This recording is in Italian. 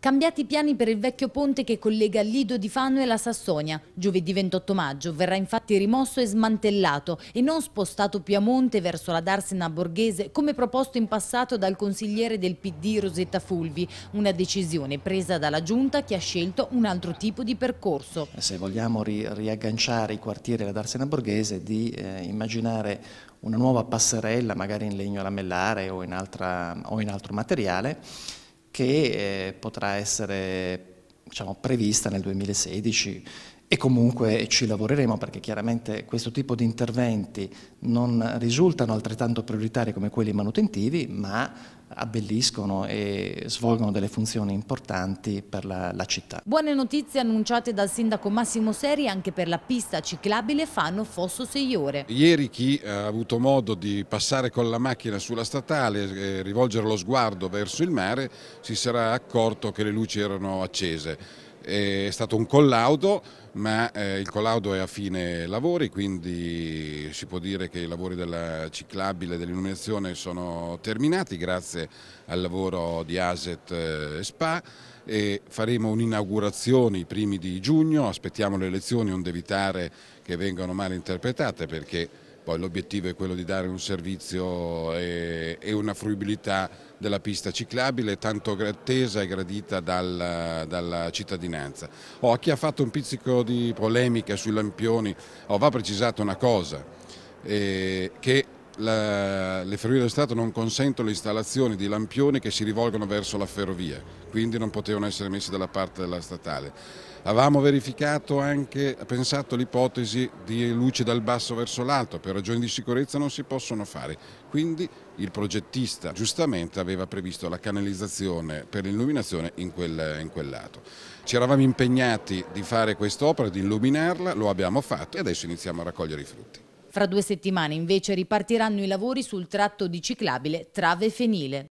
Cambiati i piani per il vecchio ponte che collega Lido di Fano e la Sassonia. Giovedì 28 maggio verrà infatti rimosso e smantellato e non spostato più a monte verso la Darsena borghese come proposto in passato dal consigliere del PD Rosetta Fulvi, una decisione presa dalla Giunta che ha scelto un altro tipo di percorso. Se vogliamo ri riagganciare i quartieri alla Darsena borghese di eh, immaginare una nuova passerella magari in legno lamellare o in, altra, o in altro materiale che eh, potrà essere diciamo, prevista nel 2016 e comunque ci lavoreremo perché chiaramente questo tipo di interventi non risultano altrettanto prioritari come quelli manutentivi, ma abbelliscono e svolgono delle funzioni importanti per la, la città. Buone notizie annunciate dal sindaco Massimo Seri anche per la pista ciclabile fanno Fosso 6 ore. Ieri chi eh, ha avuto modo di passare con la macchina sulla statale e rivolgere lo sguardo verso il mare si sarà accorto che le luci erano accese è stato un collaudo ma eh, il collaudo è a fine lavori quindi si può dire che i lavori della ciclabile e dell'illuminazione sono terminati grazie al lavoro di Aset eh, Spa e faremo un'inaugurazione i primi di giugno, aspettiamo le elezioni onde evitare che vengano mal interpretate perché poi l'obiettivo è quello di dare un servizio e, e una fruibilità della pista ciclabile tanto attesa e gradita dal, dalla cittadinanza. Oh, a chi ha fatto un pizzico di polemica sui lampioni oh, va precisata una cosa, eh, che la, le ferrovie dello Stato non consentono l'installazione di lampioni che si rivolgono verso la ferrovia, quindi non potevano essere messi dalla parte della statale. Avevamo verificato anche, pensato l'ipotesi di luce dal basso verso l'alto, per ragioni di sicurezza non si possono fare, quindi il progettista giustamente aveva previsto la canalizzazione per l'illuminazione in, in, quel, lato. Ci eravamo impegnati di fare quest'opera, di illuminarla, lo abbiamo fatto e adesso iniziamo a raccogliere i frutti. Fra due settimane invece ripartiranno i lavori sul tratto di ciclabile Trave Fenile.